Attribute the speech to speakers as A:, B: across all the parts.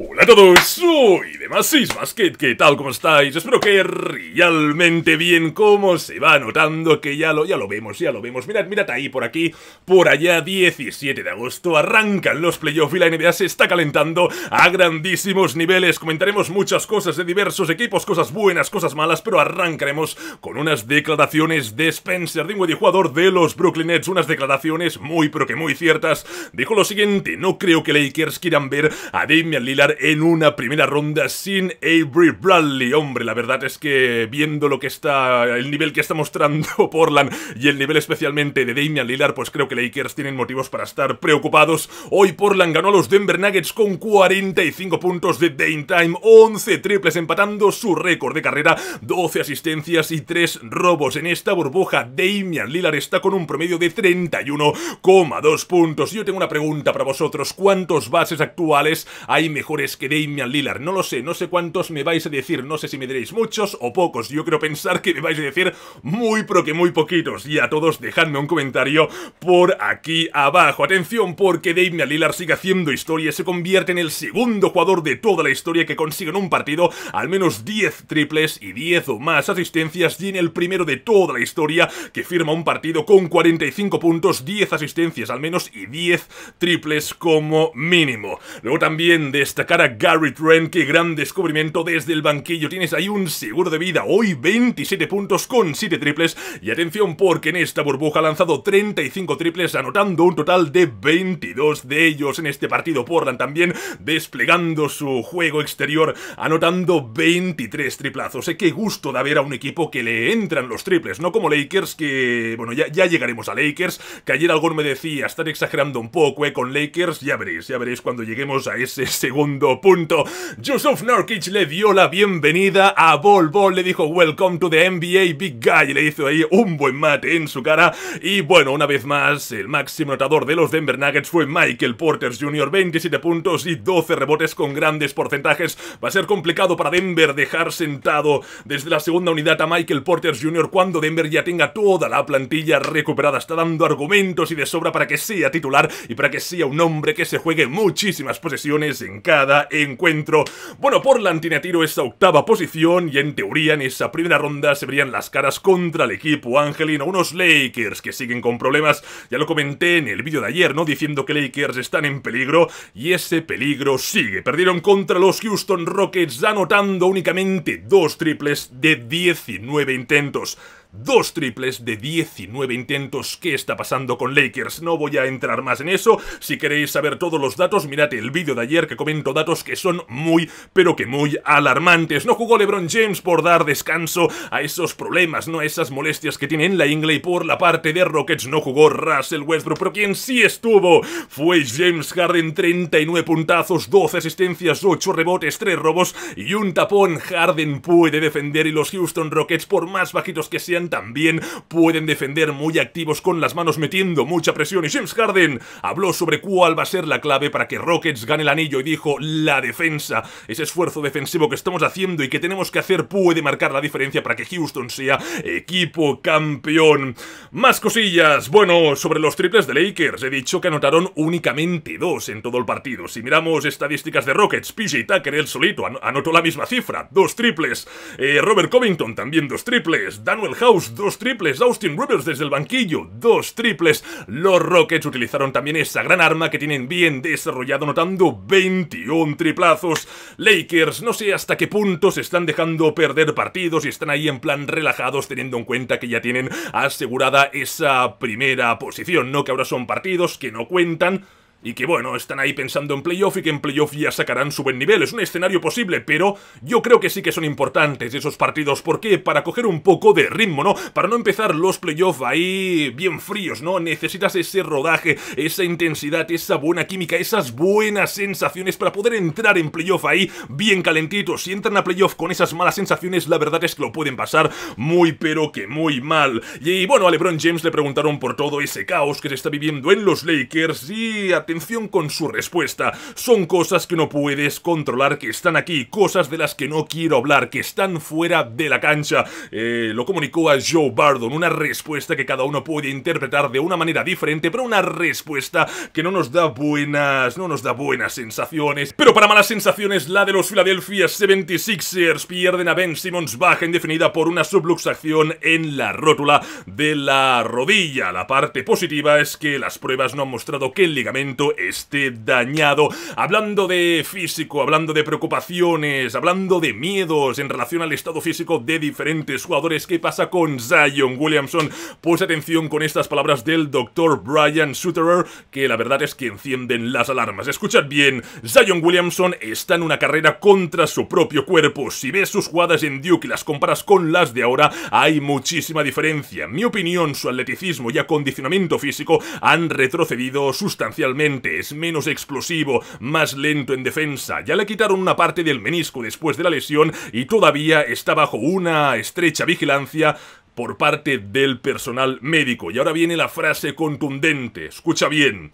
A: Hola a todos, soy de Basket, ¿qué tal? ¿Cómo estáis? Espero que realmente bien, como se va notando que ya lo, ya lo vemos, ya lo vemos Mirad, mirad ahí, por aquí, por allá, 17 de agosto, arrancan los playoffs y la NBA se está calentando a grandísimos niveles Comentaremos muchas cosas de diversos equipos, cosas buenas, cosas malas, pero arrancaremos con unas declaraciones de Spencer Dinwiddie, jugador de los Brooklyn Nets Unas declaraciones muy, pero que muy ciertas Dijo lo siguiente, no creo que Lakers quieran ver a Damian Lillard en una primera ronda sin Avery Bradley. Hombre, la verdad es que viendo lo que está, el nivel que está mostrando Portland y el nivel especialmente de Damian Lillard, pues creo que Lakers tienen motivos para estar preocupados. Hoy Portland ganó a los Denver Nuggets con 45 puntos de Dame Time, 11 triples empatando su récord de carrera, 12 asistencias y 3 robos. En esta burbuja Damian Lillard está con un promedio de 31,2 puntos. Yo tengo una pregunta para vosotros, ¿cuántos bases actuales hay mejor es que Damian Lillard. No lo sé, no sé cuántos me vais a decir, no sé si me diréis muchos o pocos. Yo creo pensar que me vais a decir muy, pero que muy poquitos. Y a todos dejadme un comentario por aquí abajo. Atención, porque Damian Lillard sigue haciendo historia, se convierte en el segundo jugador de toda la historia que consigue en un partido al menos 10 triples y 10 o más asistencias y en el primero de toda la historia que firma un partido con 45 puntos, 10 asistencias al menos y 10 triples como mínimo. Luego también de este Sacar a Garrett qué gran descubrimiento desde el banquillo. Tienes ahí un seguro de vida, hoy 27 puntos con 7 triples. Y atención porque en esta burbuja ha lanzado 35 triples, anotando un total de 22 de ellos en este partido. Portland también desplegando su juego exterior, anotando 23 triplazos. Eh, qué gusto de ver a un equipo que le entran los triples, no como Lakers, que bueno, ya, llegaremos a Lakers, que ayer algún me decía, están exagerando un poco eh, con Lakers, ya veréis, ya veréis cuando lleguemos a ese segundo punto. Joseph Nurkic le dio la bienvenida a Volvo, le dijo Welcome to the NBA Big Guy, y le hizo ahí un buen mate en su cara. Y bueno, una vez más, el máximo notador de los Denver Nuggets fue Michael Porter Jr., 27 puntos y 12 rebotes con grandes porcentajes. Va a ser complicado para Denver dejar sentado desde la segunda unidad a Michael Porter Jr. cuando Denver ya tenga toda la plantilla recuperada. Está dando argumentos y de sobra para que sea titular y para que sea un hombre que se juegue muchísimas posesiones en casa encuentro. Bueno, por tiene tiro esta octava posición y en teoría en esa primera ronda se verían las caras contra el equipo angelino. Unos Lakers que siguen con problemas, ya lo comenté en el vídeo de ayer, ¿no? Diciendo que Lakers están en peligro y ese peligro sigue. Perdieron contra los Houston Rockets anotando únicamente dos triples de 19 intentos. Dos triples de 19 intentos. ¿Qué está pasando con Lakers? No voy a entrar más en eso. Si queréis saber todos los datos, mirad el vídeo de ayer que comento datos que son muy, pero que muy alarmantes. No jugó LeBron James por dar descanso a esos problemas, no a esas molestias que tiene en la ingle y por la parte de Rockets no jugó Russell Westbrook, pero quien sí estuvo fue James Harden, 39 puntazos, 12 asistencias, 8 rebotes, 3 robos y un tapón. Harden puede defender y los Houston Rockets, por más bajitos que sean, también pueden defender muy activos con las manos metiendo mucha presión. Y James Harden habló sobre cuál va a ser la clave para que Rockets gane el anillo y dijo la defensa. Ese esfuerzo defensivo que estamos haciendo y que tenemos que hacer puede marcar la diferencia para que Houston sea equipo campeón. Más cosillas. Bueno, sobre los triples de Lakers, he dicho que anotaron únicamente dos en todo el partido. Si miramos estadísticas de Rockets, PJ Tucker, el solito, anotó la misma cifra, dos triples. Eh, Robert Covington también dos triples. Daniel dos triples, Austin Rivers desde el banquillo, dos triples. Los Rockets utilizaron también esa gran arma que tienen bien desarrollado, notando 21 triplazos. Lakers, no sé hasta qué punto se están dejando perder partidos y están ahí en plan relajados, teniendo en cuenta que ya tienen asegurada esa primera posición, ¿no? Que ahora son partidos que no cuentan y que bueno, están ahí pensando en playoff y que en playoff ya sacarán su buen nivel. Es un escenario posible, pero yo creo que sí que son importantes esos partidos. ¿Por qué? Para coger un poco de ritmo, ¿no? Para no empezar los playoff ahí bien fríos, ¿no? Necesitas ese rodaje, esa intensidad, esa buena química, esas buenas sensaciones para poder entrar en playoff ahí bien calentitos. Si entran a playoff con esas malas sensaciones, la verdad es que lo pueden pasar muy pero que muy mal. Y bueno, a LeBron James le preguntaron por todo ese caos que se está viviendo en los Lakers y atención con su respuesta. Son cosas que no puedes controlar que están aquí, cosas de las que no quiero hablar, que están fuera de la cancha. Eh, lo comunicó a Joe Bardon, una respuesta que cada uno puede interpretar de una manera diferente, pero una respuesta que no nos da buenas, no nos da buenas sensaciones. Pero para malas sensaciones, la de los Philadelphia 76ers pierden a Ben Simmons baja indefinida por una subluxación en la rótula de la rodilla. La parte positiva es que las pruebas no han mostrado que el ligamento esté dañado. Hablando de físico, hablando de preocupaciones, hablando de miedos en relación al estado físico de diferentes jugadores. ¿Qué pasa con Zion Williamson? Pues atención con estas palabras del doctor Brian Suterer, que la verdad es que encienden las alarmas. Escuchad bien, Zion Williamson está en una carrera contra su propio cuerpo. Si ves sus jugadas en Duke y las comparas con las de ahora, hay muchísima diferencia. En mi opinión, su atleticismo y acondicionamiento físico han retrocedido sustancialmente es menos explosivo, más lento en defensa. Ya le quitaron una parte del menisco después de la lesión y todavía está bajo una estrecha vigilancia por parte del personal médico. Y ahora viene la frase contundente, escucha bien.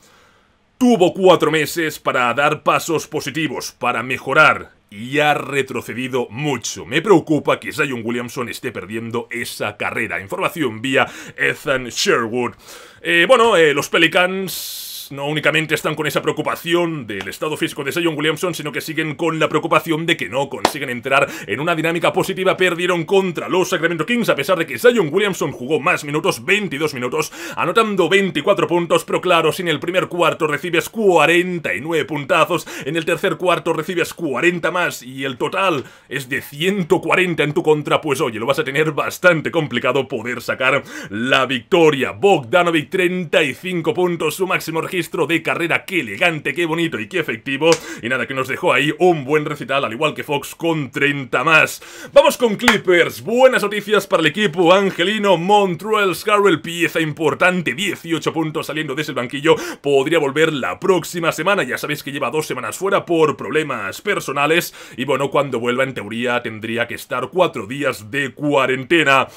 A: Tuvo cuatro meses para dar pasos positivos, para mejorar, y ha retrocedido mucho. Me preocupa que Zion Williamson esté perdiendo esa carrera. Información vía Ethan Sherwood. Eh, bueno, eh, los Pelicans no únicamente están con esa preocupación del estado físico de Sion Williamson, sino que siguen con la preocupación de que no consiguen entrar en una dinámica positiva. Perdieron contra los Sacramento Kings, a pesar de que Sion Williamson jugó más minutos, 22 minutos, anotando 24 puntos, pero claro, si en el primer cuarto recibes 49 puntazos, en el tercer cuarto recibes 40 más y el total es de 140 en tu contra, pues oye, lo vas a tener bastante complicado poder sacar la victoria. Bogdanovic 35 puntos, su máximo registro de carrera. Qué elegante, qué bonito y qué efectivo. Y nada, que nos dejó ahí un buen recital, al igual que Fox con 30 más. Vamos con Clippers. Buenas noticias para el equipo angelino. Montreal Scarrell, pieza importante. 18 puntos saliendo desde el banquillo. Podría volver la próxima semana. Ya sabéis que lleva dos semanas fuera por problemas personales. Y bueno, cuando vuelva, en teoría, tendría que estar cuatro días de cuarentena.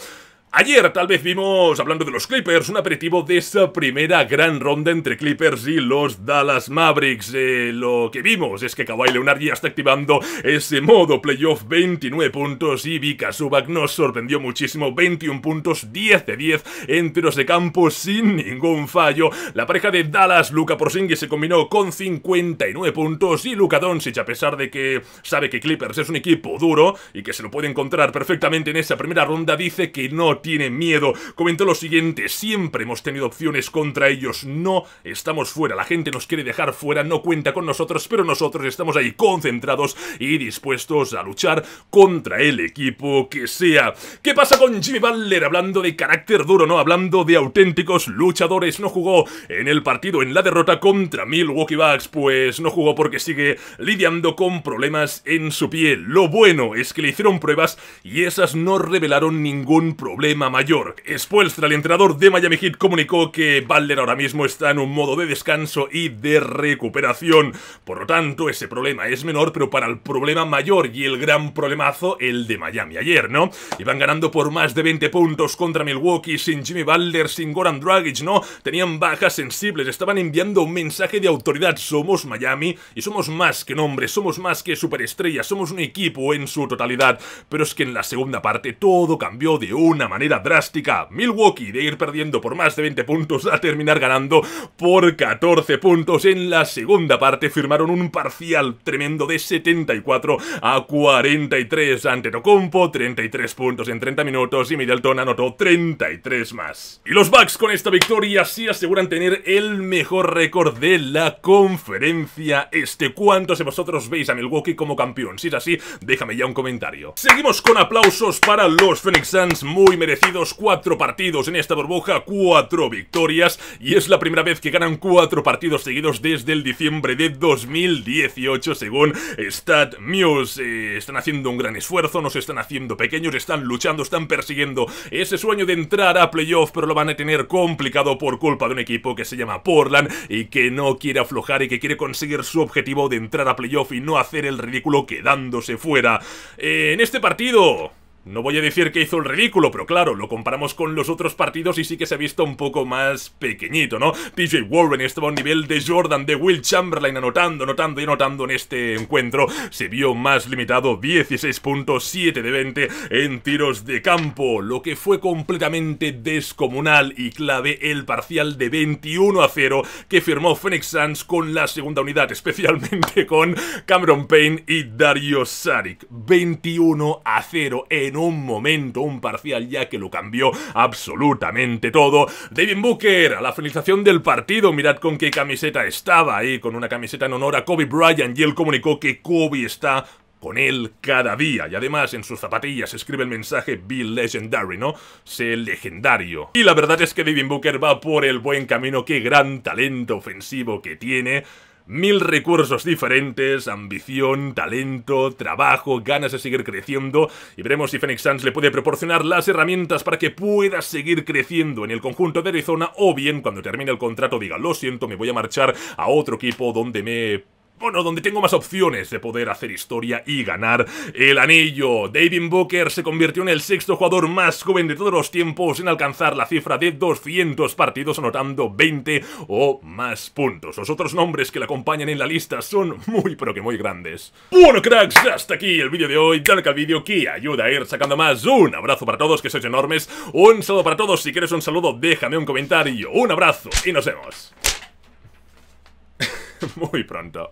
A: Ayer tal vez vimos, hablando de los Clippers, un aperitivo de esa primera gran ronda entre Clippers y los Dallas Mavericks. Eh, lo que vimos es que Kawhi Leonard ya está activando ese modo playoff 29 puntos y Vika Subak nos sorprendió muchísimo, 21 puntos, 10 de 10 enteros de campo sin ningún fallo. La pareja de Dallas, Luka Porzingis se combinó con 59 puntos y Luka Doncic, a pesar de que sabe que Clippers es un equipo duro y que se lo puede encontrar perfectamente en esa primera ronda, dice que no tiene miedo. Comentó lo siguiente, siempre hemos tenido opciones contra ellos, no estamos fuera, la gente nos quiere dejar fuera, no cuenta con nosotros, pero nosotros estamos ahí concentrados y dispuestos a luchar contra el equipo que sea. ¿Qué pasa con Jimmy Butler? Hablando de carácter duro, ¿no? Hablando de auténticos luchadores, no jugó en el partido, en la derrota contra Milwaukee Bucks, pues no jugó porque sigue lidiando con problemas en su piel Lo bueno es que le hicieron pruebas y esas no revelaron ningún problema problema mayor. Spoelstra, el entrenador de Miami Heat, comunicó que Balder ahora mismo está en un modo de descanso y de recuperación. Por lo tanto, ese problema es menor, pero para el problema mayor y el gran problemazo, el de Miami ayer, ¿no? Iban ganando por más de 20 puntos contra Milwaukee, sin Jimmy Balder, sin Goran Dragic, ¿no? Tenían bajas sensibles, estaban enviando un mensaje de autoridad. Somos Miami y somos más que nombres, somos más que superestrellas, somos un equipo en su totalidad. Pero es que en la segunda parte todo cambió de una manera manera drástica. Milwaukee de ir perdiendo por más de 20 puntos a terminar ganando por 14 puntos en la segunda parte. Firmaron un parcial tremendo de 74 a 43 ante Tocompo, 33 puntos en 30 minutos y Middleton anotó 33 más. Y los Bucks con esta victoria sí aseguran tener el mejor récord de la conferencia este. ¿Cuántos de vosotros veis a Milwaukee como campeón? Si es así, déjame ya un comentario. Seguimos con aplausos para los Phoenix Suns, muy 4 cuatro partidos en esta burbuja, cuatro victorias y es la primera vez que ganan cuatro partidos seguidos desde el diciembre de 2018 según StatMuse. Eh, están haciendo un gran esfuerzo, nos están haciendo pequeños, están luchando, están persiguiendo ese sueño de entrar a playoff pero lo van a tener complicado por culpa de un equipo que se llama Portland y que no quiere aflojar y que quiere conseguir su objetivo de entrar a playoff y no hacer el ridículo quedándose fuera. Eh, en este partido... No voy a decir que hizo el ridículo, pero claro, lo comparamos con los otros partidos y sí que se ha visto un poco más pequeñito, ¿no? TJ Warren estaba a nivel de Jordan, de Will Chamberlain, anotando, anotando y anotando en este encuentro. Se vio más limitado, 16.7 de 20 en tiros de campo, lo que fue completamente descomunal y clave el parcial de 21 a 0 que firmó Phoenix Suns con la segunda unidad, especialmente con Cameron Payne y Dario Saric. 21 a 0 en un momento un parcial ya que lo cambió absolutamente todo. David Booker, a la finalización del partido, mirad con qué camiseta estaba ahí, con una camiseta en honor a Kobe Bryant y él comunicó que Kobe está con él cada día. Y además en sus zapatillas escribe el mensaje Be Legendary, ¿no? Sé legendario. Y la verdad es que David Booker va por el buen camino. Qué gran talento ofensivo que tiene mil recursos diferentes, ambición, talento, trabajo, ganas de seguir creciendo y veremos si Phoenix Suns le puede proporcionar las herramientas para que pueda seguir creciendo en el conjunto de Arizona o bien cuando termine el contrato diga lo siento, me voy a marchar a otro equipo donde me bueno, donde tengo más opciones de poder hacer historia y ganar el anillo. David Booker se convirtió en el sexto jugador más joven de todos los tiempos en alcanzar la cifra de 200 partidos anotando 20 o más puntos. Los otros nombres que le acompañan en la lista son muy pero que muy grandes. Bueno cracks, hasta aquí el vídeo de hoy. Dale al vídeo que ayuda a ir sacando más. Un abrazo para todos, que sois enormes. Un saludo para todos. Si quieres un saludo, déjame un comentario. Un abrazo y nos vemos. muy pronto.